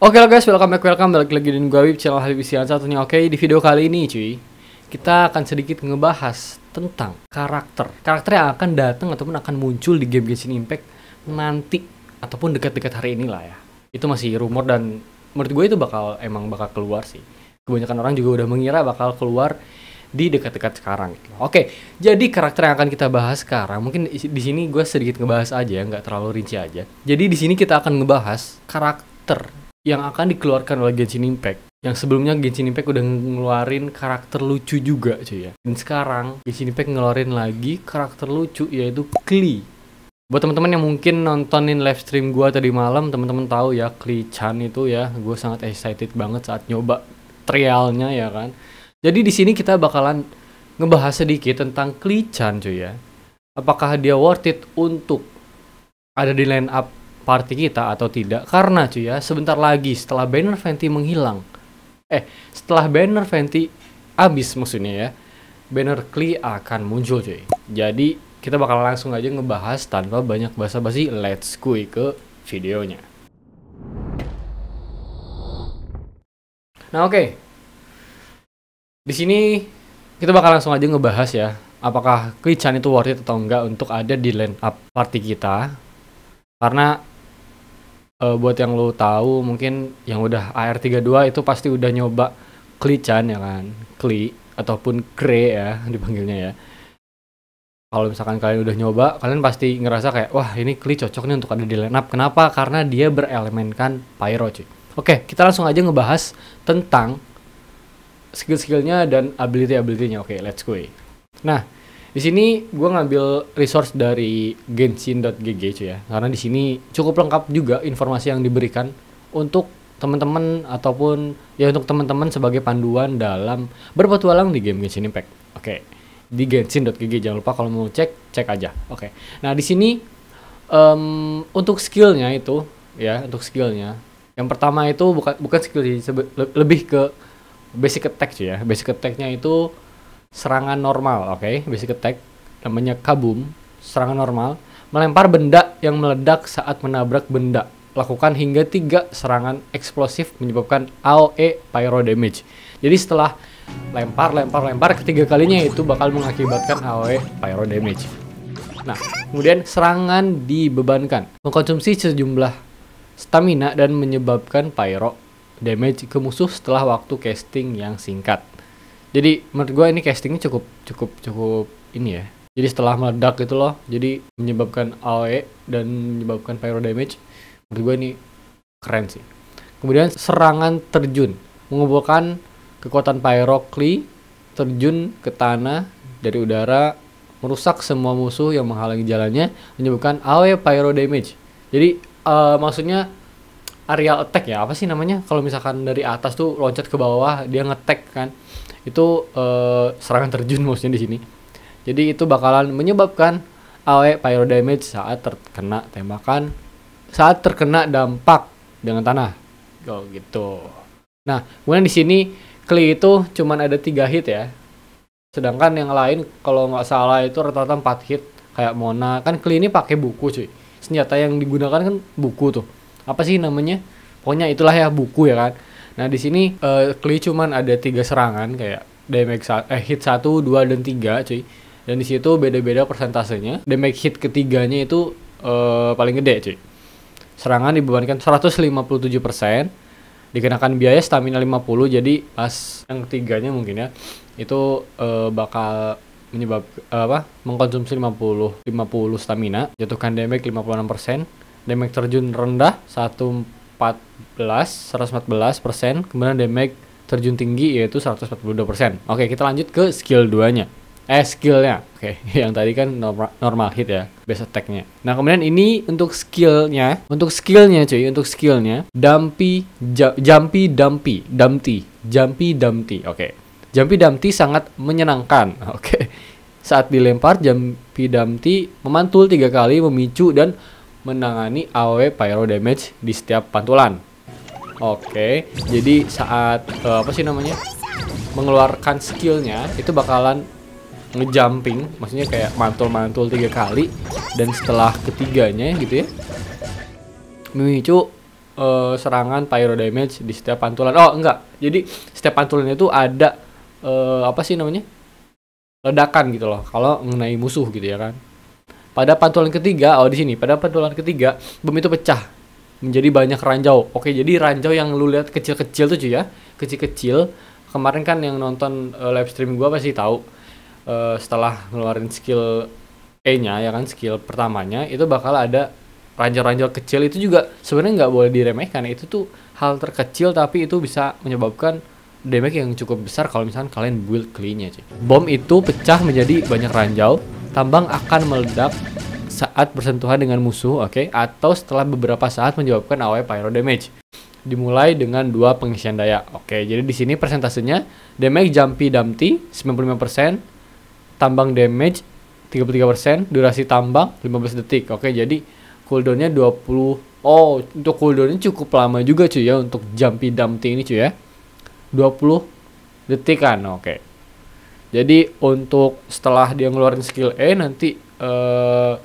Oke okay, lah guys, welcome back, welcome balik lagi dengan gue Wip, channel Habib Isian satunya Oke, okay, di video kali ini cuy Kita akan sedikit ngebahas tentang karakter Karakter yang akan datang ataupun akan muncul di game Genshin Impact nanti Ataupun dekat-dekat hari ini lah ya Itu masih rumor dan menurut gue itu bakal emang bakal keluar sih Kebanyakan orang juga udah mengira bakal keluar di dekat-dekat sekarang. Oke, okay, jadi karakter yang akan kita bahas sekarang mungkin di sini gue sedikit ngebahas aja, ya nggak terlalu rinci aja. Jadi di sini kita akan ngebahas karakter yang akan dikeluarkan oleh Genshin Impact yang sebelumnya Genshin Impact udah ngeluarin karakter lucu juga cuy ya dan sekarang Genshin Impact ngeluarin lagi karakter lucu yaitu Klee buat teman-teman yang mungkin nontonin live stream gua tadi malam teman-teman tahu ya Klee Chan itu ya gue sangat excited banget saat nyoba trialnya ya kan jadi di sini kita bakalan ngebahas sedikit tentang Klee Chan cuy ya apakah dia worth it untuk ada di line up party kita atau tidak karena cuy ya sebentar lagi setelah banner Fenty menghilang eh setelah banner Fenty habis maksudnya ya banner kli akan muncul cuy jadi kita bakal langsung aja ngebahas tanpa banyak basa-basi let's go ke videonya nah oke okay. di sini kita bakal langsung aja ngebahas ya apakah kli Chan itu worth it atau enggak untuk ada di line up party kita karena uh, buat yang lo tahu mungkin yang udah AR32 itu pasti udah nyoba klican ya kan kli ataupun kre ya dipanggilnya ya kalau misalkan kalian udah nyoba kalian pasti ngerasa kayak wah ini kli cocok nih untuk ada di line kenapa karena dia berelemenkan pyro cuy oke kita langsung aja ngebahas tentang skill-skillnya dan ability abilitynya nya oke let's go nah di sini gue ngambil resource dari genshin.gg cuy ya. Karena di sini cukup lengkap juga informasi yang diberikan untuk teman-teman ataupun ya untuk teman-teman sebagai panduan dalam berpetualang di game Genshin Impact. Oke. Okay. Di genshin.gg jangan lupa kalau mau cek cek aja. Oke. Okay. Nah, di sini um, untuk skillnya itu ya, untuk skillnya. Yang pertama itu bukan bukan skill sih, lebih ke basic attack cuy ya. Basic attacknya itu serangan normal, oke, okay? basic attack namanya kabum, serangan normal, melempar benda yang meledak saat menabrak benda. Lakukan hingga tiga serangan eksplosif menyebabkan AOE pyro damage. Jadi setelah lempar, lempar, lempar ketiga kalinya itu bakal mengakibatkan AOE pyro damage. Nah, kemudian serangan dibebankan, mengkonsumsi sejumlah stamina dan menyebabkan pyro damage ke musuh setelah waktu casting yang singkat jadi menurut gue ini castingnya cukup cukup cukup ini ya jadi setelah meledak gitu loh jadi menyebabkan AOE dan menyebabkan pyro damage menurut gue ini keren sih kemudian serangan terjun mengumpulkan kekuatan pyro kli terjun ke tanah dari udara merusak semua musuh yang menghalangi jalannya menyebabkan AOE pyro damage jadi uh, maksudnya aerial attack ya apa sih namanya kalau misalkan dari atas tuh loncat ke bawah dia ngetek kan itu uh, serangan terjun maksudnya di sini. Jadi itu bakalan menyebabkan AOE pyro damage saat terkena tembakan saat terkena dampak dengan tanah. Oh gitu. Nah, kemudian di sini Klee itu cuma ada tiga hit ya. Sedangkan yang lain kalau nggak salah itu rata-rata 4 hit kayak Mona. Kan Klee ini pakai buku cuy. Senjata yang digunakan kan buku tuh. Apa sih namanya? Pokoknya itulah ya buku ya kan. Nah di sini uh, Klee cuman ada tiga serangan kayak damage eh hit satu dua dan tiga cuy. Dan di situ beda-beda persentasenya. Damage hit ketiganya itu uh, paling gede cuy. Serangan dibebankan 157%, dikenakan biaya stamina 50 jadi pas yang ketiganya mungkin ya itu uh, bakal menyebab uh, apa mengkonsumsi 50 50 stamina jatuhkan damage 56% damage terjun rendah 1 114 persen kemudian damage terjun tinggi yaitu 142 persen oke kita lanjut ke skill 2 nya eh skillnya oke yang tadi kan normal, hit ya base attacknya nah kemudian ini untuk skillnya untuk skillnya cuy untuk skillnya dumpy ja, jumpy dumpy dumpy jumpy dumpy oke jumpy dumpy sangat menyenangkan oke saat dilempar jumpy dumpy memantul tiga kali memicu dan menangani AoE pyro damage di setiap pantulan. Oke, jadi saat uh, apa sih namanya? mengeluarkan skillnya itu bakalan ngejumping, maksudnya kayak mantul-mantul tiga kali dan setelah ketiganya gitu ya memicu uh, serangan pyro damage di setiap pantulan. Oh enggak, jadi setiap pantulan itu ada uh, apa sih namanya ledakan gitu loh kalau mengenai musuh gitu ya kan pada pantulan ketiga, oh di sini, pada pantulan ketiga, bom itu pecah menjadi banyak ranjau. Oke, jadi ranjau yang lu lihat kecil-kecil tuh cuy ya, kecil-kecil. Kemarin kan yang nonton uh, live stream gua pasti tahu uh, setelah ngeluarin skill E-nya ya kan skill pertamanya itu bakal ada ranjau-ranjau kecil itu juga sebenarnya nggak boleh diremehkan itu tuh hal terkecil tapi itu bisa menyebabkan damage yang cukup besar kalau misalkan kalian build clean-nya cuy. Bom itu pecah menjadi banyak ranjau Tambang akan meledak saat bersentuhan dengan musuh, oke, okay? atau setelah beberapa saat menyebabkan AoE pyro damage. Dimulai dengan dua pengisian daya. Oke, okay, jadi di sini persentasenya damage jumpy dumpy 95%, tambang damage 33%, durasi tambang 15 detik. Oke, okay, jadi cooldownnya 20 Oh, untuk cooldownnya cukup lama juga cuy ya untuk jumpy dumpy ini cuy ya. 20 detik kan. Oke. Okay. Jadi untuk setelah dia ngeluarin skill E nanti uh,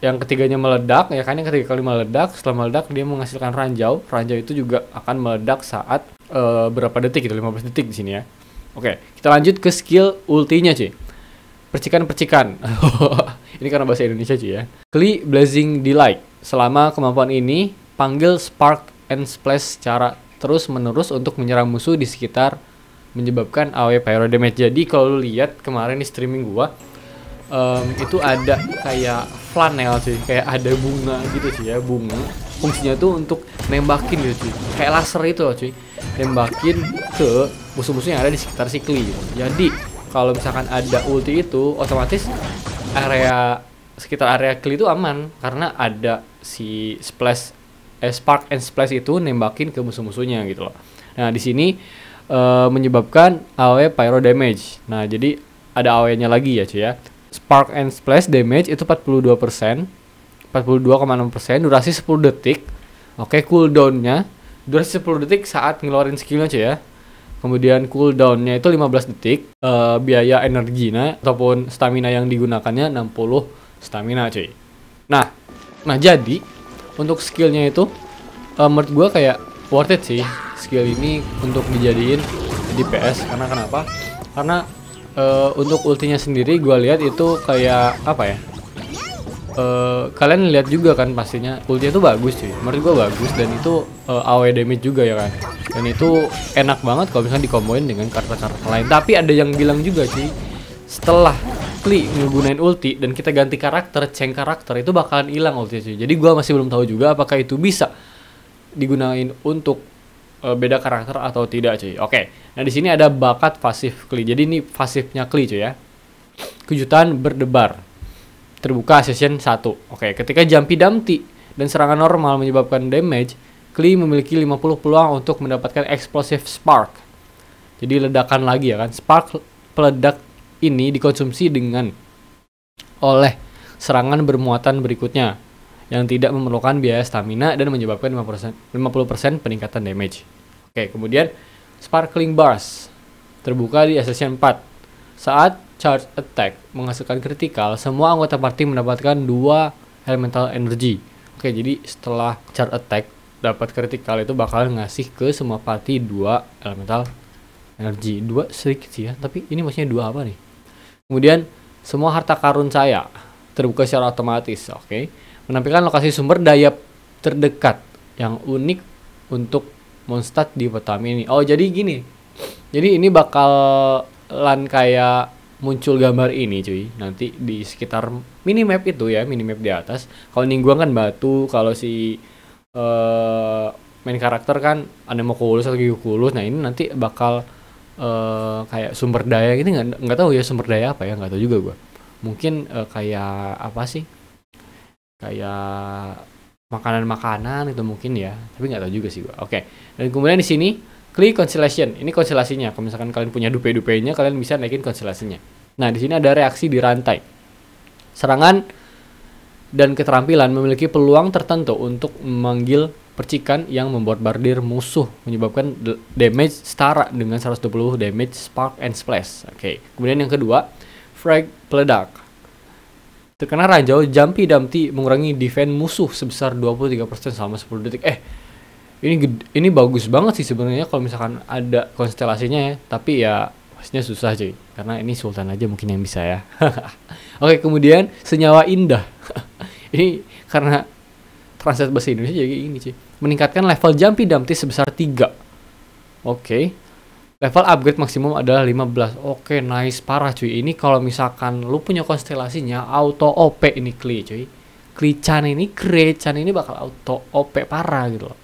yang ketiganya meledak ya kan yang ketiga kali meledak setelah meledak dia menghasilkan ranjau ranjau itu juga akan meledak saat uh, berapa detik itu 15 detik di sini ya oke kita lanjut ke skill ultinya cuy percikan-percikan ini karena bahasa Indonesia cuy ya Kli Blazing Delight selama kemampuan ini panggil Spark and Splash secara terus menerus untuk menyerang musuh di sekitar menyebabkan AOE pyro damage. Jadi kalau lu lihat kemarin di streaming gua um, itu ada kayak flanel sih, kayak ada bunga gitu sih ya, bunga. Fungsinya tuh untuk nembakin gitu cuy. Kayak laser itu loh cuy. Nembakin ke musuh-musuh yang ada di sekitar si Gitu. Jadi kalau misalkan ada ulti itu otomatis area sekitar area kli itu aman karena ada si splash eh, spark and splash itu nembakin ke musuh-musuhnya gitu loh. Nah, di sini uh, menyebabkan AOE pyro damage. Nah, jadi ada AOE-nya lagi ya, cuy ya. Spark and splash damage itu 42%, 42,6%, durasi 10 detik. Oke, okay, cooldown-nya durasi 10 detik saat ngeluarin skill-nya, cuy ya. Kemudian cooldown-nya itu 15 detik, uh, biaya energinya ataupun stamina yang digunakannya 60 stamina cuy. Nah, nah jadi untuk skillnya itu uh, menurut gue kayak worth it sih skill ini untuk dijadiin di karena kenapa? Karena uh, untuk ultinya sendiri gue lihat itu kayak apa ya? Uh, kalian lihat juga kan pastinya ultinya itu bagus sih, menurut gue bagus dan itu uh, eh, AoE damage juga ya kan dan itu enak banget kalau misalnya dikomboin dengan kartu-kartu lain tapi ada yang bilang juga sih setelah klik menggunakan ulti dan kita ganti karakter, ceng karakter itu bakalan hilang ulti sih. Jadi gue masih belum tahu juga apakah itu bisa digunain untuk Eh, beda karakter atau tidak cuy. Oke. Nah, di sini ada bakat pasif Kli. Jadi ini pasifnya Kli cuy ya. Kejutan berdebar. Terbuka session 1. Oke, ketika Jampi Damti dan serangan normal menyebabkan damage, Kli memiliki 50 peluang untuk mendapatkan explosive spark. Jadi ledakan lagi ya kan. Spark peledak ini dikonsumsi dengan oleh serangan bermuatan berikutnya yang tidak memerlukan biaya stamina dan menyebabkan 50%, 50% peningkatan damage. Oke, kemudian sparkling bars terbuka di Assassin 4. Saat charge attack menghasilkan kritikal, semua anggota party mendapatkan dua elemental energy. Oke, jadi setelah charge attack dapat kritikal itu bakal ngasih ke semua party dua elemental Energy dua sedikit sih ya tapi ini maksudnya dua apa nih kemudian semua harta karun saya terbuka secara otomatis oke okay? menampilkan lokasi sumber daya terdekat yang unik untuk Mondstadt di Potami ini. Oh, jadi gini. Jadi ini bakal lan kayak muncul gambar ini cuy nanti di sekitar minimap itu ya minimap di atas kalau ningguang kan batu kalau si uh, main karakter kan mau anemokulus atau gigukulus nah ini nanti bakal uh, kayak sumber daya gitu nggak nggak tahu ya sumber daya apa ya nggak tahu juga gue mungkin uh, kayak apa sih kayak makanan-makanan itu mungkin ya tapi nggak tahu juga sih gua oke okay. dan kemudian di sini klik constellation ini konstelasinya kalau misalkan kalian punya dupe dupenya kalian bisa naikin konstelasinya nah di sini ada reaksi di rantai serangan dan keterampilan memiliki peluang tertentu untuk memanggil percikan yang membuat bardir musuh menyebabkan damage setara dengan 120 damage spark and splash. Oke. Okay. Kemudian yang kedua, frag peledak. Terkena ranjau, Jampi Damti mengurangi defend musuh sebesar 23% selama 10 detik. Eh, ini ini bagus banget sih sebenarnya kalau misalkan ada konstelasinya ya. Tapi ya pastinya susah sih Karena ini Sultan aja mungkin yang bisa ya. Oke, kemudian senyawa indah. ini karena translate bahasa Indonesia jadi ini sih Meningkatkan level Jampi Damti sebesar 3. Oke. Okay Level upgrade maksimum adalah 15. Oke, okay, nice parah cuy. Ini kalau misalkan lu punya konstelasinya auto OP ini Klee cuy. Chan ini, Chan ini bakal auto OP parah gitu loh.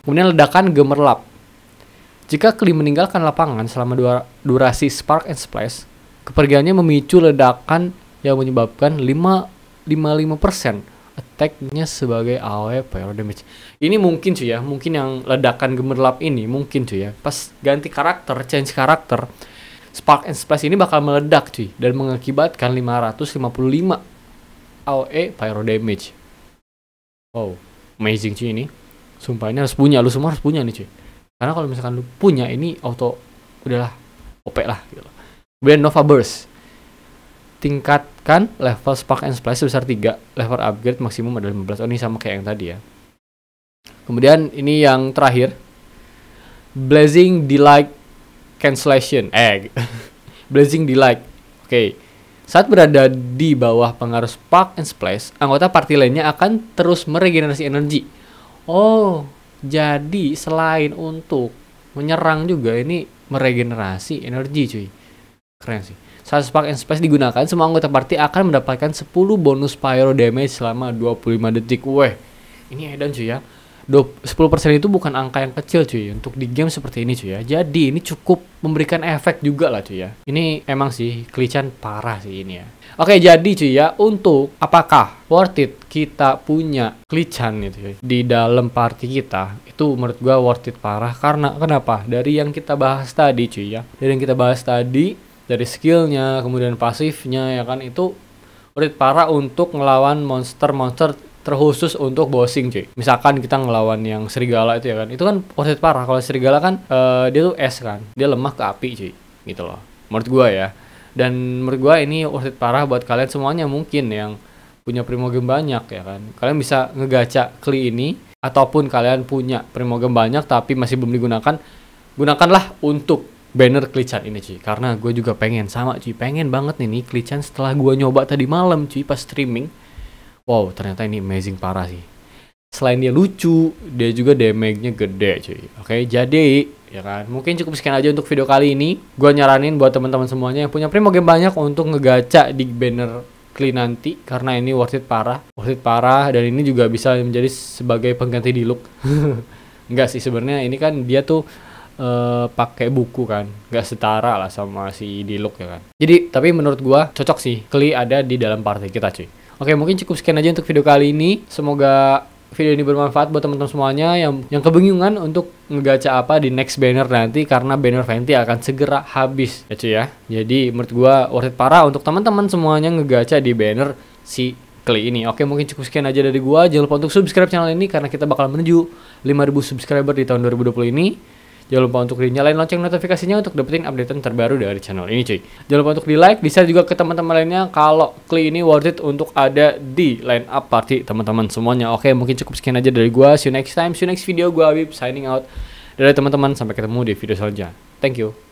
Kemudian ledakan gemerlap. Jika kli meninggalkan lapangan selama dua durasi Spark and Splash, kepergiannya memicu ledakan yang menyebabkan 5 55% tagnya sebagai AOE Pyro damage. Ini mungkin cuy ya, mungkin yang ledakan gemerlap ini mungkin cuy ya. Pas ganti karakter, change karakter, spark and splash ini bakal meledak cuy dan mengakibatkan 555 AOE pyro damage. Wow, amazing cuy ini. Sumpah ini harus punya, lu semua harus punya nih cuy. Karena kalau misalkan lu punya ini auto udahlah OP lah gitu. Kemudian Nova Burst. Tingkat mendapatkan level spark and splash sebesar 3 level upgrade maksimum adalah 15 oh ini sama kayak yang tadi ya kemudian ini yang terakhir blazing delight cancellation eh blazing delight oke okay. saat berada di bawah pengaruh spark and splash anggota party lainnya akan terus meregenerasi energi oh jadi selain untuk menyerang juga ini meregenerasi energi cuy keren sih saat Spark and Space digunakan, semua anggota party akan mendapatkan 10 bonus pyro damage selama 25 detik. Weh, ini edan cuy ya. 10% itu bukan angka yang kecil cuy untuk di game seperti ini cuy ya. Jadi ini cukup memberikan efek juga lah cuy ya. Ini emang sih kelican parah sih ini ya. Oke jadi cuy ya untuk apakah worth it kita punya kelican itu cuy, di dalam party kita itu menurut gua worth it parah karena kenapa dari yang kita bahas tadi cuy ya dari yang kita bahas tadi dari skillnya kemudian pasifnya ya kan itu urit parah untuk ngelawan monster-monster terkhusus untuk bossing cuy. Misalkan kita ngelawan yang serigala itu ya kan. Itu kan worth parah. Kalau serigala kan uh, dia tuh es kan. Dia lemah ke api cuy. Gitu loh. Menurut gua ya. Dan menurut gua ini worth parah buat kalian semuanya mungkin yang punya primogem banyak ya kan. Kalian bisa ngegaca kli ini ataupun kalian punya primogem banyak tapi masih belum digunakan gunakanlah untuk banner klican ini cuy karena gue juga pengen sama cuy pengen banget nih nih Klichan setelah gue nyoba tadi malam cuy pas streaming wow ternyata ini amazing parah sih selain dia lucu dia juga damage-nya gede cuy oke jadi ya kan mungkin cukup sekian aja untuk video kali ini gue nyaranin buat teman-teman semuanya yang punya primo game banyak untuk ngegaca di banner Kli nanti karena ini worth it parah worth it parah dan ini juga bisa menjadi sebagai pengganti di look enggak sih sebenarnya ini kan dia tuh uh, pakai buku kan nggak setara lah sama si Diluc ya kan jadi tapi menurut gua cocok sih Kli ada di dalam partai kita cuy oke mungkin cukup sekian aja untuk video kali ini semoga video ini bermanfaat buat teman-teman semuanya yang yang kebingungan untuk ngegaca apa di next banner nanti karena banner Fenty akan segera habis ya cuy ya. Jadi menurut gua worth it parah untuk teman-teman semuanya ngegaca di banner si kali ini. Oke, mungkin cukup sekian aja dari gua. Jangan lupa untuk subscribe channel ini karena kita bakal menuju 5000 subscriber di tahun 2020 ini. Jangan lupa untuk dinyalain lonceng notifikasinya untuk dapetin update terbaru dari channel ini cuy. Jangan lupa untuk di like, Bisa juga ke teman-teman lainnya kalau Kli ini worth it untuk ada di line up party teman-teman semuanya. Oke mungkin cukup sekian aja dari gua. See you next time, see you next video. Gua Habib signing out. Dari teman-teman sampai ketemu di video selanjutnya. Thank you.